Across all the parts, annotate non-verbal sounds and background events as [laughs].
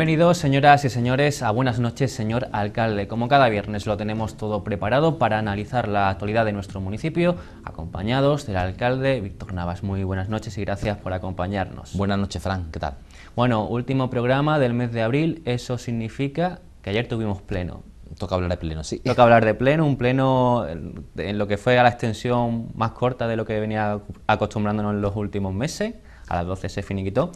Bienvenidos, señoras y señores, a Buenas noches, señor alcalde. Como cada viernes lo tenemos todo preparado para analizar la actualidad de nuestro municipio, acompañados del alcalde Víctor Navas. Muy buenas noches y gracias por acompañarnos. Buenas noches, Fran, ¿qué tal? Bueno, último programa del mes de abril, eso significa que ayer tuvimos pleno. Toca hablar de pleno, sí. Toca hablar de pleno, un pleno en lo que fue a la extensión más corta de lo que venía acostumbrándonos en los últimos meses, a las 12 se finiquitó,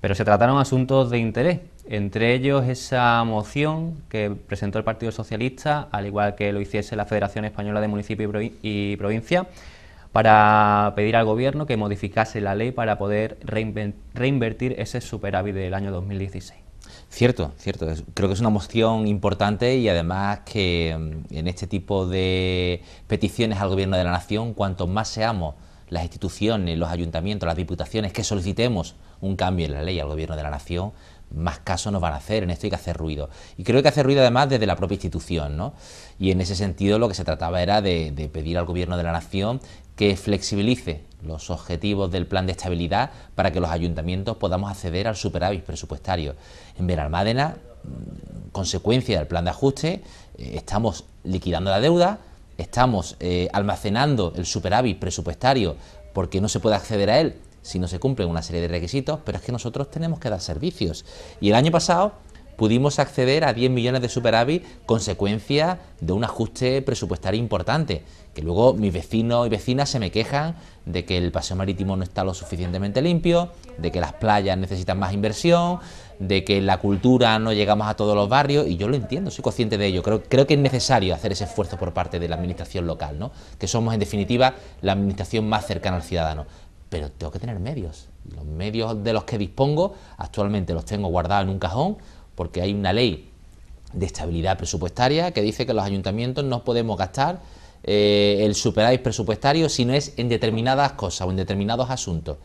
pero se trataron asuntos de interés entre ellos esa moción que presentó el Partido Socialista, al igual que lo hiciese la Federación Española de Municipios y Provincia, para pedir al Gobierno que modificase la ley para poder reinvertir ese superávit del año 2016. Cierto, cierto. Creo que es una moción importante y además que mm, en este tipo de peticiones al Gobierno de la Nación, cuanto más seamos las instituciones, los ayuntamientos, las diputaciones que solicitemos un cambio en la ley al Gobierno de la Nación, más casos nos van a hacer, en esto hay que hacer ruido. Y creo que hacer ruido además desde la propia institución, ¿no? Y en ese sentido lo que se trataba era de, pedir al Gobierno de la Nación que flexibilice los objetivos del plan de estabilidad para que los ayuntamientos podamos acceder al superávit presupuestario. En Benalmádena, mm, consecuencia del plan de ajuste, eh, estamos liquidando la deuda, estamos eh, almacenando el superávit presupuestario porque no se puede acceder a él si no se cumplen una serie de requisitos, pero es que nosotros tenemos que dar servicios. Y el año pasado pudimos acceder a 10 millones de superávit, consecuencia de un ajuste presupuestario importante, que luego mis vecinos y vecinas se me quejan de que el paseo marítimo no está lo suficientemente limpio, de que las playas necesitan más inversión, de que la cultura no llegamos a todos los barrios, y yo lo entiendo, soy consciente de ello, creo, creo que es necesario hacer ese esfuerzo por parte de la administración local, ¿no? que somos en definitiva la administración más cercana al ciudadano, pero tengo que tener medios. Los medios de los que dispongo actualmente los tengo guardados en un cajón porque hay una ley de estabilidad presupuestaria que dice que los ayuntamientos no podemos gastar eh, el superávit presupuestario si no es en determinadas cosas o en determinados asuntos.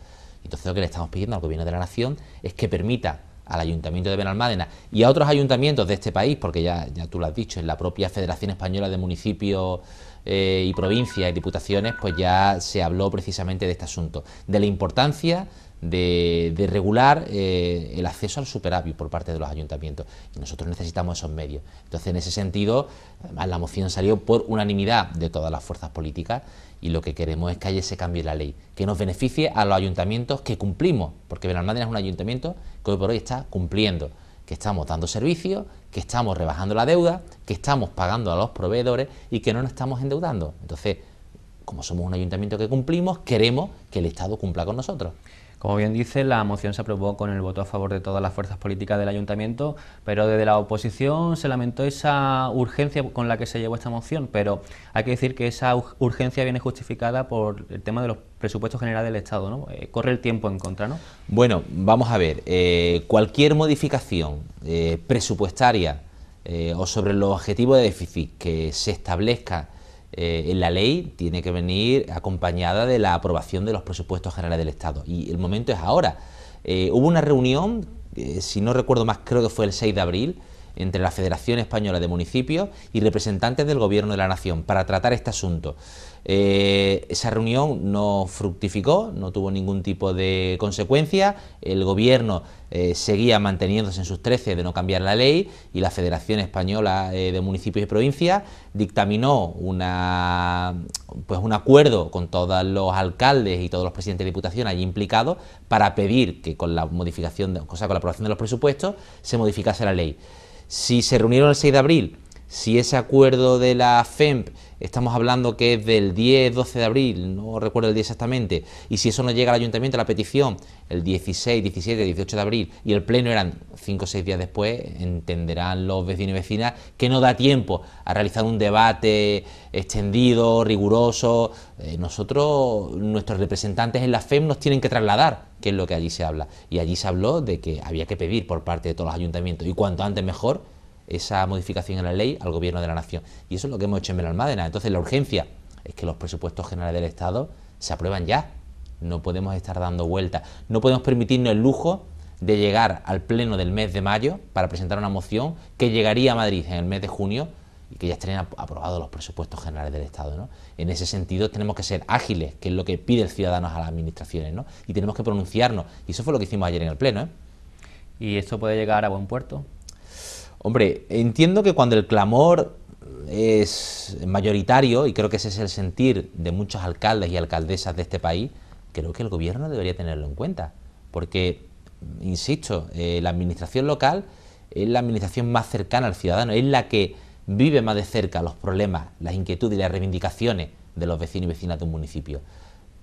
Entonces lo que le estamos pidiendo al Gobierno de la Nación es que permita al Ayuntamiento de Benalmádena y a otros ayuntamientos de este país, porque ya, ya tú lo has dicho, en la propia Federación Española de Municipios eh, y Provincias y Diputaciones, pues ya se habló precisamente de este asunto, de la importancia de, regular eh, el acceso al superávit por parte de los ayuntamientos. Y nosotros necesitamos esos medios. Entonces, en ese sentido, la moción salió por unanimidad de todas las fuerzas políticas y lo que queremos es que haya ese cambio en la ley, que nos beneficie a los ayuntamientos que cumplimos, porque Benalmádena es un ayuntamiento que hoy por hoy está cumpliendo que estamos dando servicios, que estamos rebajando la deuda, que estamos pagando a los proveedores y que no nos estamos endeudando. Entonces, como somos un ayuntamiento que cumplimos, queremos que el Estado cumpla con nosotros. Como bien dice, la moción se aprobó con el voto a favor de todas las fuerzas políticas del Ayuntamiento, pero desde la oposición se lamentó esa urgencia con la que se llevó esta moción, pero hay que decir que esa urgencia viene justificada por el tema de los presupuestos generales del Estado, ¿no? Eh, corre el tiempo en contra, ¿no? Bueno, vamos a ver, eh, cualquier modificación eh, presupuestaria o sobre los objetivos de déficit que se establezca eh, en la ley tiene que venir acompañada de la aprobación de los presupuestos generales del Estado. Y el momento es ahora. Eh, hubo una reunión, eh, si no recuerdo más, creo que fue el 6 de abril, entre la Federación Española de Municipios y representantes del Gobierno de la Nación para tratar este asunto. Eh, esa reunión no fructificó, no tuvo ningún tipo de consecuencia, el gobierno eh, seguía manteniéndose en sus 13 de no cambiar la ley y la Federación Española eh, de Municipios y Provincias dictaminó pues, un acuerdo con todos los alcaldes y todos los presidentes de diputación allí implicados para pedir que con la modificación, o sea, con la aprobación de los presupuestos se modificase la ley. Si se reunieron el 6 de abril, si ese acuerdo de la FEMP estamos hablando que es del 10, 12 de abril, no recuerdo el día exactamente, y si eso no llega al ayuntamiento, la petición, el 16, 17, 18 de abril, y el pleno eran 5 o 6 días después, entenderán los vecinos y vecinas que no da tiempo a realizar un debate extendido, riguroso. Eh, nosotros, nuestros representantes en la FEM nos tienen que trasladar, que es lo que allí se habla. Y allí se habló de que había que pedir por parte de todos los ayuntamientos, y cuanto antes mejor, esa modificación en la ley al gobierno de la nación. Y eso es lo que hemos hecho en almadena Entonces la urgencia es que los presupuestos generales del Estado se aprueban ya. No podemos estar dando vueltas. No podemos permitirnos el lujo de llegar al pleno del mes de mayo para presentar una moción que llegaría a Madrid en el mes de junio y que ya estén aprobados los presupuestos generales del Estado. En ese sentido tenemos que ser ágiles, que es lo que pide el ciudadano a las administraciones, ¿no? y tenemos que pronunciarnos. Y eso fue lo que hicimos ayer en el pleno. ¿eh? ¿Y esto puede llegar a buen puerto? Hombre, entiendo que cuando el clamor es mayoritario, y creo que ese es el sentir de muchos alcaldes y alcaldesas de este país, creo que el gobierno debería tenerlo en cuenta, porque, insisto, eh, la administración local es la administración más cercana al ciudadano, es la que vive más de cerca los problemas, las inquietudes y las reivindicaciones de los vecinos y vecinas de un municipio.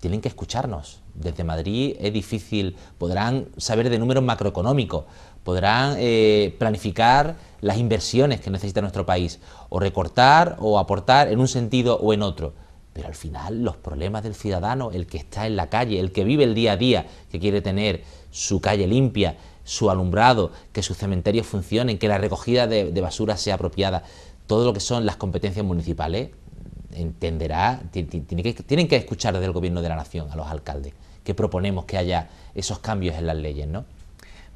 Tienen que escucharnos. Desde Madrid es difícil, podrán saber de números macroeconómicos, podrán eh, planificar las inversiones que necesita nuestro país, o recortar o aportar en un sentido o en otro. Pero al final los problemas del ciudadano, el que está en la calle, el que vive el día a día, que quiere tener su calle limpia, su alumbrado, que sus cementerios funcionen, que la recogida de, basura sea apropiada, todo lo que son las competencias municipales, entenderá, tiene que, tienen que escuchar desde el gobierno de la nación a los alcaldes que proponemos que haya esos cambios en las leyes, ¿no?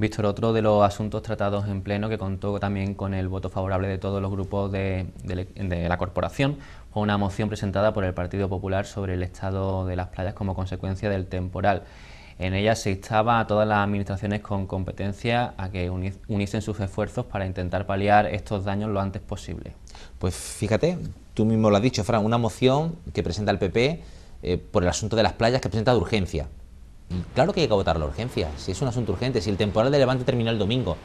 Víctor, otro de los asuntos tratados en pleno que contó también con el voto favorable de todos los grupos de, la corporación fue una moción presentada por el Partido Popular sobre el estado de las playas como consecuencia del temporal. En ella se instaba a todas las administraciones con competencia a que uniesen sus esfuerzos para intentar paliar estos daños lo antes posible. Pues fíjate, tú mismo lo has dicho, Fran, una moción que presenta el PP eh, por el asunto de las playas que presenta de urgencia Claro que hay que votar la urgencia, si es un asunto urgente, si el temporal de Levante termina el domingo,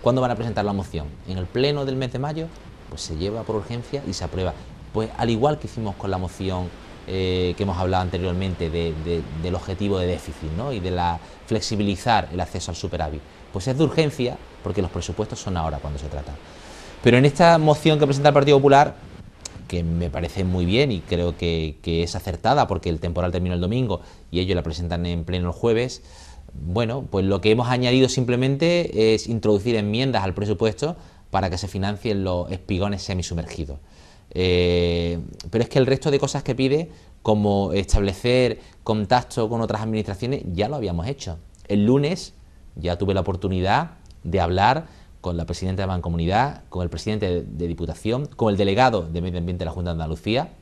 ¿cuándo van a presentar la moción? ¿En el pleno del mes de mayo? Pues se lleva por urgencia y se aprueba. Pues al igual que hicimos con la moción eh, que hemos hablado anteriormente del objetivo de déficit ¿no? y de la flexibilizar el acceso al superávit, pues es de urgencia porque los presupuestos son ahora cuando se trata. Pero en esta moción que presenta el Partido Popular que me parece muy bien y creo que, es acertada porque el temporal terminó el domingo y ellos la presentan en pleno el jueves. Bueno, pues lo que hemos añadido simplemente es introducir enmiendas al presupuesto para que se financien los espigones semisumergidos. Eh, pero es que el resto de cosas que pide, como establecer contacto con otras administraciones, ya lo habíamos hecho. El lunes ya tuve la oportunidad de hablar con la presidenta de Bancomunidad, con el presidente de Diputación, con el delegado de Medio Ambiente de la Junta de Andalucía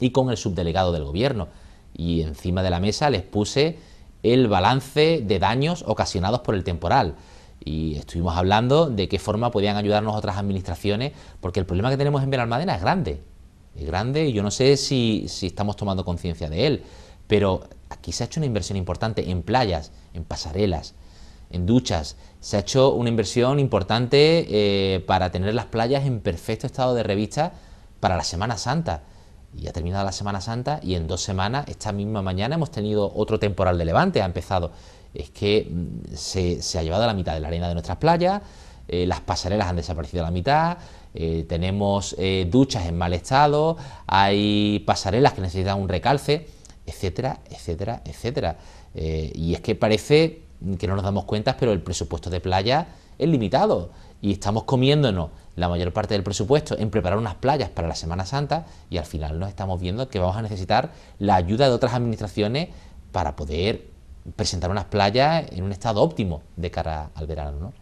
y con el subdelegado del Gobierno. Y encima de la mesa les puse el balance de daños ocasionados por el temporal. Y estuvimos hablando de qué forma podían ayudarnos otras administraciones, porque el problema que tenemos en Benalmádena es grande. Es grande y yo no sé si estamos tomando conciencia de él, pero aquí se ha hecho una inversión importante en playas, en pasarelas, en duchas. Se ha hecho una inversión importante eh, para tener las playas en perfecto estado de revista para la Semana Santa. Y ha terminado la Semana Santa y en dos semanas, esta misma mañana, hemos tenido otro temporal de levante, ha empezado. Es que mm, se, ha llevado a la mitad de la arena de nuestras playas, eh, las pasarelas han desaparecido a la mitad, eh, tenemos duchas en mal estado, hay pasarelas que necesitan un recalce, etcétera, etcétera, etcétera. y es que parece que no nos damos cuenta, pero el presupuesto de playa es limitado y estamos comiéndonos la mayor parte del presupuesto en preparar unas playas para la Semana Santa y al final nos estamos viendo que vamos a necesitar la ayuda de otras administraciones para poder presentar unas playas en un estado óptimo de cara al verano.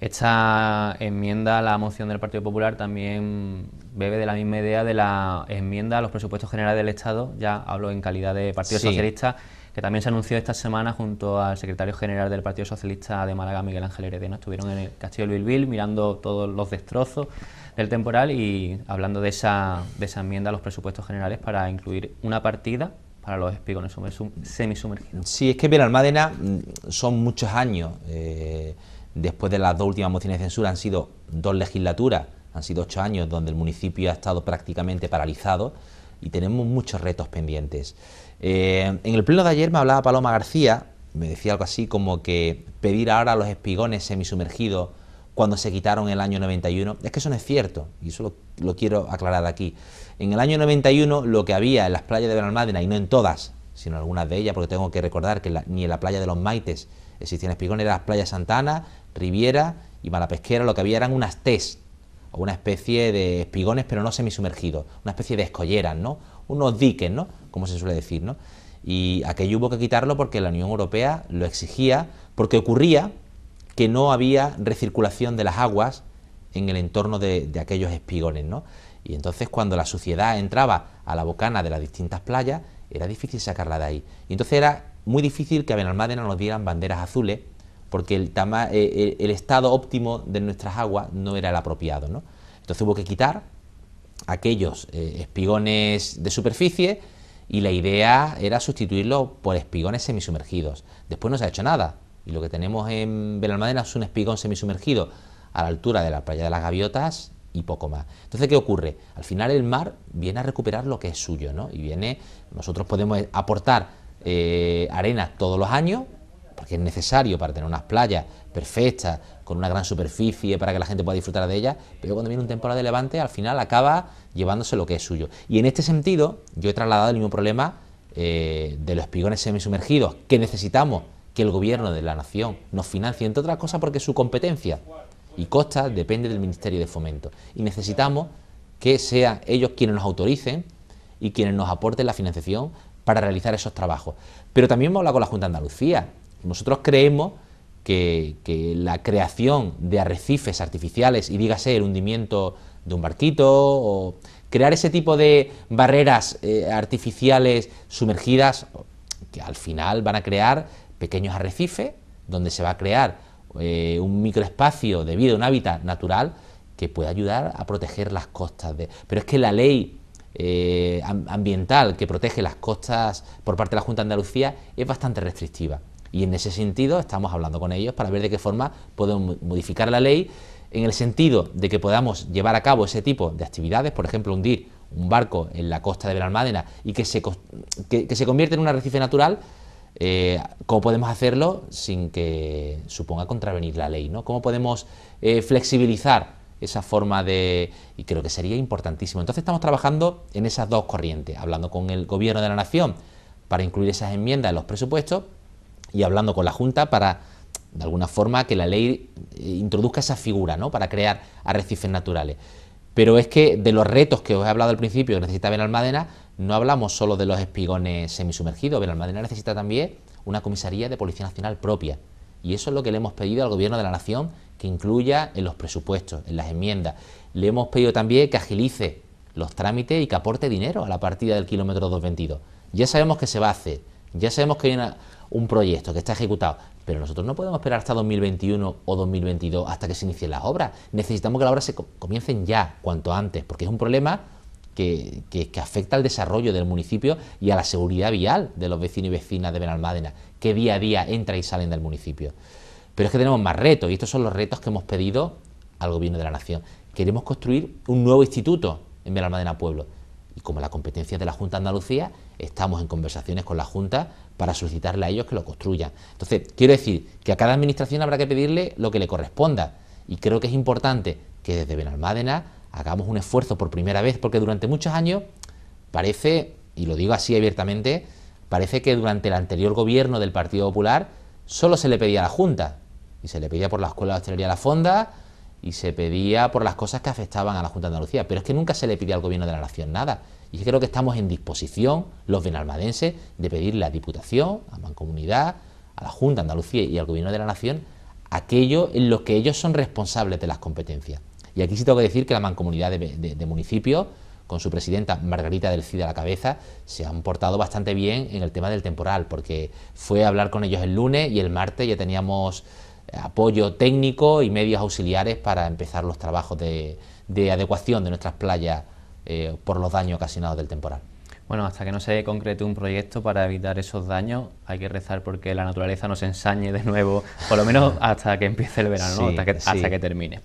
Esta enmienda a la moción del Partido Popular también bebe de la misma idea de la enmienda a los presupuestos generales del Estado, ya hablo en calidad de Partido Socialista, que también se anunció esta semana junto al secretario general del Partido Socialista de Málaga, Miguel Ángel Heredena. Estuvieron en el Castillo de Bilbil mirando todos los destrozos del temporal y hablando de esa, de esa enmienda a los presupuestos generales para incluir una partida para los espigones semisumergidos. Sí, es que Almadena, mm, son muchos años. Eh, después de las dos últimas mociones de censura han sido dos legislaturas, han sido ocho años donde el municipio ha estado prácticamente paralizado y tenemos muchos retos pendientes. Eh, en el pleno de ayer me hablaba Paloma García, me decía algo así como que pedir ahora los espigones semisumergidos cuando se quitaron en el año 91, es que eso no es cierto, y eso lo, quiero aclarar aquí. En el año 91 lo que había en las playas de Benalmádena, y no en todas, sino en algunas de ellas, porque tengo que recordar que ni en la playa de los Maites existían espigones, eran las playas Santana, Riviera y Malapesquera, lo que había eran unas tes, o una especie de espigones, pero no semisumergidos, una especie de escolleras, ¿no? Unos diques, ¿no? Como se suele decir, ¿no? Y aquello hubo que quitarlo porque la Unión Europea lo exigía, porque ocurría que no había recirculación de las aguas en el entorno de, aquellos espigones, ¿no? Y entonces cuando la suciedad entraba a la bocana de las distintas playas, era difícil sacarla de ahí. Y entonces era muy difícil que a Benalmádena nos dieran banderas azules porque eh, el, estado óptimo de nuestras aguas no era el apropiado. ¿no? Entonces hubo que quitar aquellos eh, espigones de superficie y la idea era sustituirlo por espigones semisumergidos. Después no se ha hecho nada y lo que tenemos en Belalmadena es un espigón semisumergido a la altura de la playa de las gaviotas y poco más. Entonces, ¿qué ocurre? Al final el mar viene a recuperar lo que es suyo, ¿no? Y viene, nosotros podemos aportar eh, arena todos los años, porque es necesario para tener unas playas perfectas, con una gran superficie, para que la gente pueda disfrutar de ellas, pero cuando viene un temporal de levante, al final acaba llevándose lo que es suyo. Y en este sentido, yo he trasladado el mismo problema eh, de los espigones semisumergidos, que necesitamos que el gobierno de la nación nos financie, entre otras cosas porque su competencia y costa depende del Ministerio de Fomento. Y necesitamos que sean ellos quienes nos autoricen y quienes nos aporten la financiación para realizar esos trabajos. Pero también hemos hablado con la Junta de Andalucía nosotros creemos que, la creación de arrecifes artificiales, y dígase el hundimiento de un barquito, o crear ese tipo de barreras eh, artificiales sumergidas, que al final van a crear pequeños arrecifes, donde se va a crear eh, un microespacio de vida, un hábitat natural, que puede ayudar a proteger las costas. pero es que la ley eh, ambiental que protege las costas por parte de la Junta de Andalucía es bastante restrictiva. Y en ese sentido estamos hablando con ellos para ver de qué forma podemos modificar la ley en el sentido de que podamos llevar a cabo ese tipo de actividades, por ejemplo, hundir un barco en la costa de Belalmádena y que se, que, se convierte en un arrecife natural, eh, ¿cómo podemos hacerlo sin que suponga contravenir la ley? ¿no? ¿Cómo podemos eh, flexibilizar esa forma de... y creo que sería importantísimo. Entonces estamos trabajando en esas dos corrientes, hablando con el Gobierno de la Nación para incluir esas enmiendas en los presupuestos y hablando con la Junta para, de alguna forma, que la ley eh, introduzca esa figura, ¿no? Para crear arrecifes naturales. Pero es que de los retos que os he hablado al principio que necesita Benalmádena, no hablamos solo de los espigones semisumergidos. Benalmádena necesita también una comisaría de Policía Nacional propia. Y eso es lo que le hemos pedido al Gobierno de la Nación que incluya en los presupuestos, en las enmiendas. Le hemos pedido también que agilice los trámites y que aporte dinero a la partida del kilómetro 222. Ya sabemos que se va a hacer, ya sabemos que hay una, un proyecto que está ejecutado, pero nosotros no podemos esperar hasta 2021 o 2022 hasta que se inicien las obras. Necesitamos que las obras se comiencen ya, cuanto antes, porque es un problema que, que, afecta al desarrollo del municipio y a la seguridad vial de los vecinos y vecinas de Benalmádena, que día a día entran y salen del municipio. Pero es que tenemos más retos, y estos son los retos que hemos pedido al Gobierno de la Nación. Queremos construir un nuevo instituto en Benalmádena Pueblo. Y como la competencia de la Junta de Andalucía, estamos en conversaciones con la Junta para solicitarle a ellos que lo construyan. Entonces, quiero decir que a cada administración habrá que pedirle lo que le corresponda y creo que es importante que desde Benalmádena hagamos un esfuerzo por primera vez porque durante muchos años parece, y lo digo así abiertamente, parece que durante el anterior gobierno del Partido Popular solo se le pedía a la Junta y se le pedía por la Escuela de Hostelería La Fonda y se pedía por las cosas que afectaban a la Junta de Andalucía, pero es que nunca se le pedía al gobierno de la Nación nada. Y creo que estamos en disposición, los benalmadenses, de pedirle a Diputación, a Mancomunidad, a la Junta de Andalucía y al Gobierno de la Nación aquello en lo que ellos son responsables de las competencias. Y aquí sí tengo que decir que la Mancomunidad de, Municipios, con su presidenta Margarita del Cid a la cabeza, se han portado bastante bien en el tema del temporal, porque fue a hablar con ellos el lunes y el martes ya teníamos eh, apoyo técnico y medios auxiliares para empezar los trabajos de, de adecuación de nuestras playas eh, por los daños ocasionados del temporal. Bueno, hasta que no se concrete un proyecto para evitar esos daños, hay que rezar porque la naturaleza nos ensañe de nuevo, por lo menos [laughs] hasta que empiece el verano, hasta, que, termine.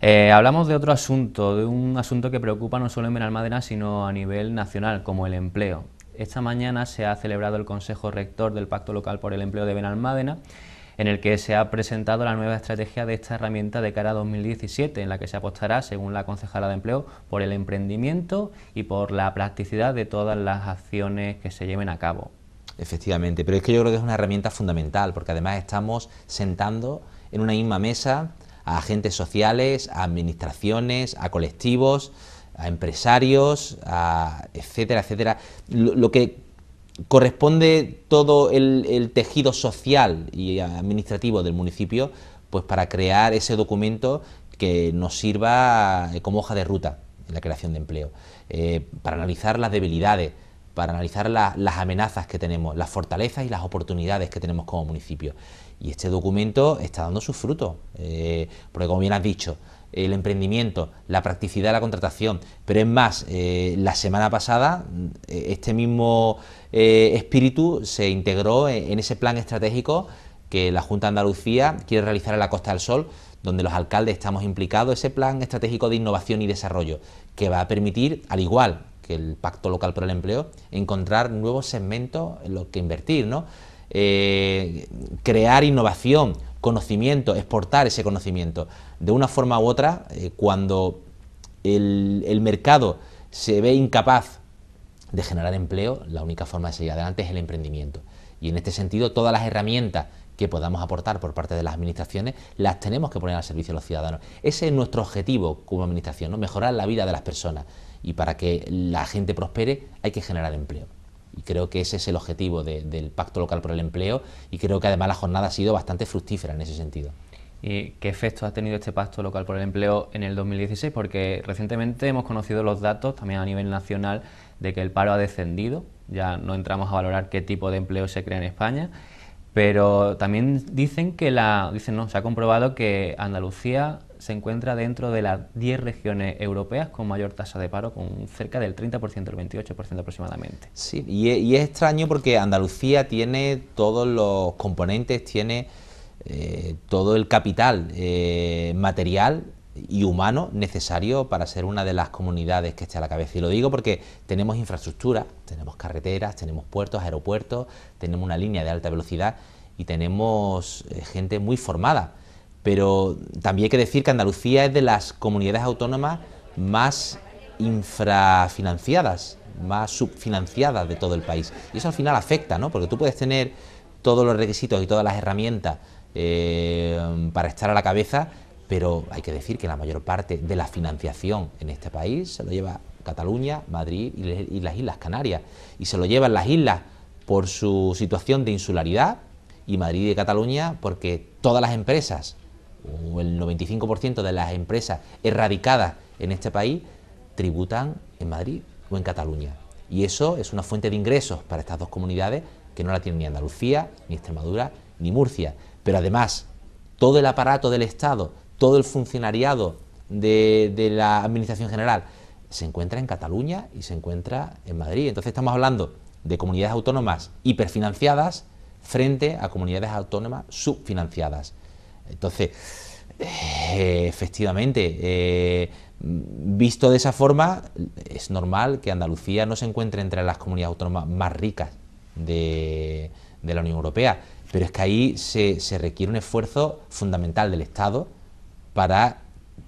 Eh, hablamos de otro asunto, de un asunto que preocupa no solo en Benalmádena, sino a nivel nacional, como el empleo. Esta mañana se ha celebrado el Consejo Rector del Pacto Local por el Empleo de Benalmádena en el que se ha presentado la nueva estrategia de esta herramienta de cara a 2017, en la que se apostará, según la concejala de empleo, por el emprendimiento y por la practicidad de todas las acciones que se lleven a cabo. Efectivamente, pero es que yo creo que es una herramienta fundamental, porque además estamos sentando en una misma mesa a agentes sociales, a administraciones, a colectivos, a empresarios, etcétera, etcétera. lo que corresponde todo el, tejido social y administrativo del municipio pues para crear ese documento que nos sirva eh, como hoja de ruta en la creación de empleo, eh, para analizar las debilidades, para analizar las amenazas que tenemos, las fortalezas y las oportunidades que tenemos como municipio. Y este documento está dando sus frutos, eh, porque como bien has dicho, el emprendimiento, la practicidad de la contratación. Pero es más, eh, la semana pasada eh, este mismo eh, espíritu se integró e, en, ese plan estratégico que la Junta de Andalucía quiere realizar en la Costa del Sol, donde los alcaldes estamos implicados, ese plan estratégico de innovación y desarrollo, que va a permitir, al igual que el Pacto Local por el Empleo, encontrar nuevos segmentos en los que invertir, ¿no? crear innovación, conocimiento, exportar ese conocimiento. De una forma u otra, eh, cuando el, mercado se ve incapaz de generar empleo, la única forma de seguir adelante es el emprendimiento. Y en este sentido, todas las herramientas que podamos aportar por parte de las administraciones, las tenemos que poner al servicio de los ciudadanos. Ese es nuestro objetivo como administración, ¿no? mejorar la vida de las personas. Y para que la gente prospere hay que generar empleo. Y creo que ese es el objetivo del Pacto Local por el Empleo y creo que además la jornada ha sido bastante fructífera en ese sentido. ¿Y qué efectos ha tenido este Pacto Local por el Empleo en el 2016? Porque recientemente hemos conocido los datos, también a nivel nacional, de que el paro ha descendido. Ya no entramos a valorar qué tipo de empleo se crea en España pero también dicen que la, dicen no, se ha comprobado que Andalucía se encuentra dentro de las 10 regiones europeas con mayor tasa de paro, con cerca del 30%, el 28% aproximadamente. Sí, y es, extraño porque Andalucía tiene todos los componentes, tiene eh, todo el capital eh, material y humano necesario para ser una de las comunidades que esté a la cabeza. Y lo digo porque tenemos infraestructura, tenemos carreteras, tenemos puertos, aeropuertos, tenemos una línea de alta velocidad y tenemos eh, gente muy formada. Pero también hay que decir que Andalucía es de las comunidades autónomas más infrafinanciadas, más subfinanciadas de todo el país. Y eso al final afecta, ¿no? Porque tú puedes tener todos los requisitos y todas las herramientas eh, para estar a la cabeza, pero hay que decir que la mayor parte de la financiación en este país se lo lleva Cataluña, Madrid y, las Islas Canarias, y se lo llevan las islas por su situación de insularidad y Madrid y Cataluña porque todas las empresas, o el 95% de las empresas erradicadas en este país, tributan en Madrid o en Cataluña. Y eso es una fuente de ingresos para estas dos comunidades que no la tienen ni Andalucía, ni Extremadura, ni Murcia. Pero además, todo el aparato del Estado todo el funcionariado de, la Administración General se encuentra en Cataluña y se encuentra en Madrid. Entonces estamos hablando de comunidades autónomas hiperfinanciadas frente a comunidades autónomas subfinanciadas. Entonces, eh, efectivamente, eh, visto de esa forma, es normal que Andalucía no se encuentre entre las comunidades autónomas más ricas de, la Unión Europea, pero es que ahí se requiere un esfuerzo fundamental del Estado, para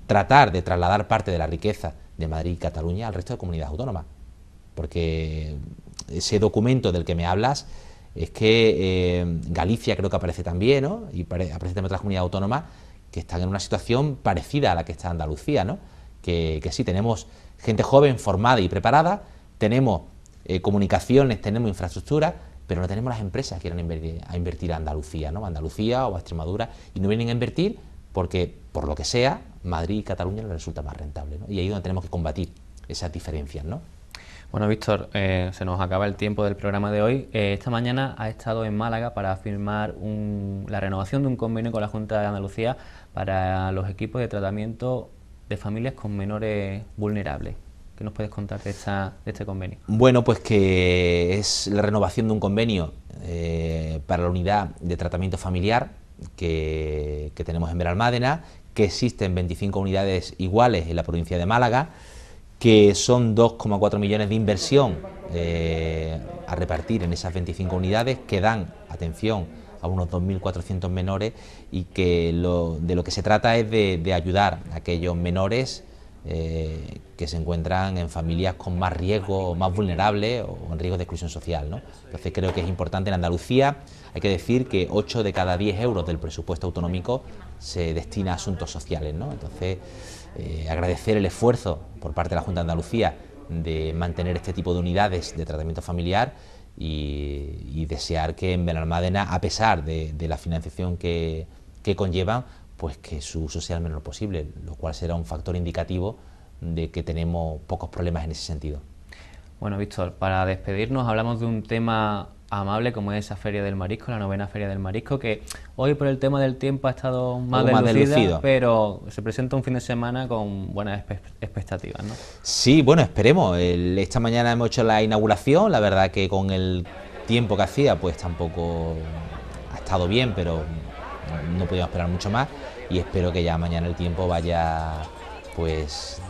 tratar de trasladar parte de la riqueza de Madrid y Cataluña al resto de comunidades autónomas. Porque ese documento del que me hablas es que eh, Galicia creo que aparece también, ¿no? Y aparece también otras comunidades autónomas que están en una situación parecida a la que está Andalucía, ¿no? Que, sí, tenemos gente joven, formada y preparada, tenemos eh, comunicaciones, tenemos infraestructura, pero no tenemos las empresas que quieran a invertir a Andalucía, ¿no? A Andalucía o a Extremadura, y no vienen a invertir porque por lo que sea, Madrid y Cataluña les resulta más rentable. Y ahí es donde tenemos que combatir esas diferencias. ¿no? Bueno, Víctor, eh, se nos acaba el tiempo del programa de hoy. Eh, esta mañana ha estado en Málaga para firmar la renovación de un convenio con la Junta de Andalucía para los equipos de tratamiento de familias con menores vulnerables. ¿Qué nos puedes contar de, este convenio? Bueno, pues que es la renovación de un convenio eh, para la unidad de tratamiento familiar que, que tenemos en Veralmádena, que existen 25 unidades iguales en la provincia de Málaga, que son 2,4 millones de inversión eh, a repartir en esas 25 unidades que dan atención a unos 2.400 menores y que de lo que se trata es de ayudar a aquellos menores eh, que se encuentran en familias con más riesgo más vulnerables o en riesgo de exclusión social. Entonces creo que es importante en Andalucía, hay que decir que 8 de cada 10 euros del presupuesto autonómico se destina a asuntos sociales. Entonces eh, agradecer el esfuerzo por parte de la Junta de Andalucía de mantener este tipo de unidades de tratamiento familiar y, desear que en Benalmádena, a pesar de, la financiación que, que conlleva, pues que su uso sea el menor posible, lo cual será un factor indicativo de que tenemos pocos problemas en ese sentido. Bueno, Víctor, para despedirnos hablamos de un tema amable como es esa Feria del Marisco, la novena Feria del Marisco, que hoy por el tema del tiempo ha estado más, delucida, pero se presenta un fin de semana con buenas expectativas, ¿no? Sí, bueno, esperemos. esta mañana hemos hecho la inauguración, la verdad que con el tiempo que hacía, pues tampoco ha estado bien, pero no podíamos esperar mucho más y espero que ya mañana el tiempo vaya pues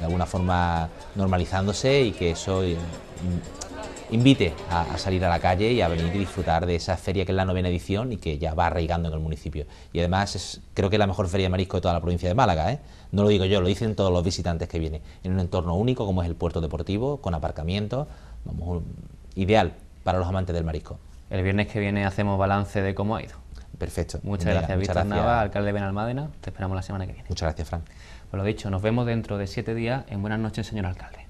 de, alguna forma normalizándose y que eso eh, mm, invite a, salir a la calle y a venir y disfrutar de esa feria que es la novena edición y que ya va arraigando en el municipio. Y además es, creo que es la mejor feria de marisco de toda la provincia de Málaga. ¿eh? No lo digo yo, lo dicen todos los visitantes que vienen. En un entorno único como es el puerto deportivo, con aparcamiento, ideal para los amantes del marisco. El viernes que viene hacemos balance de cómo ha ido. Perfecto. Muchas gracias, Víctor Nava, alcalde de Benalmádena. Te esperamos la semana que viene. Muchas gracias, Fran. Pues lo dicho, nos vemos dentro de siete días en Buenas noches, señor alcalde.